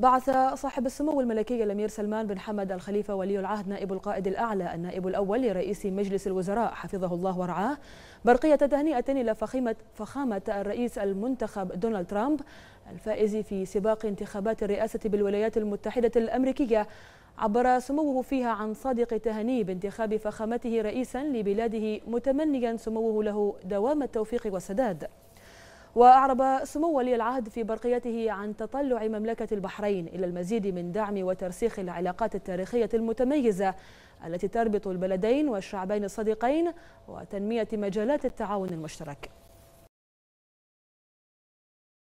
بعث صاحب السمو الملكي الامير سلمان بن حمد الخليفه ولي العهد نائب القائد الاعلى النائب الاول لرئيس مجلس الوزراء حفظه الله ورعاه برقيه تهنئه الى فخيمه فخامه الرئيس المنتخب دونالد ترامب الفائز في سباق انتخابات الرئاسه بالولايات المتحده الامريكيه عبر سموه فيها عن صادق تهانيه بانتخاب فخامته رئيسا لبلاده متمنيا سموه له دوام التوفيق والسداد وأعرب سمو ولي العهد في برقيته عن تطلع مملكة البحرين إلى المزيد من دعم وترسيخ العلاقات التاريخية المتميزة التي تربط البلدين والشعبين الصديقين وتنمية مجالات التعاون المشترك